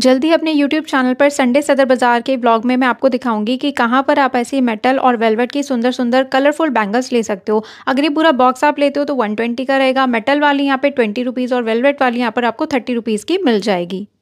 जल्दी अपने YouTube channel पर संडे सदर बाज़ार के ब्लॉग में मैं आपको दिखाऊंगी कि कहाँ पर आप ऐसी मेटल और वेलवेट की सुंदर सुंदर कलरफुल बैंगल्स ले सकते हो अगर ये पूरा बॉक्स आप लेते हो तो 120 का रहेगा मेटल वाली यहाँ पे ट्वेंटी रुपीज़ और वेलवेट वाली यहाँ पर आपको थर्टी रुपीज़ की मिल जाएगी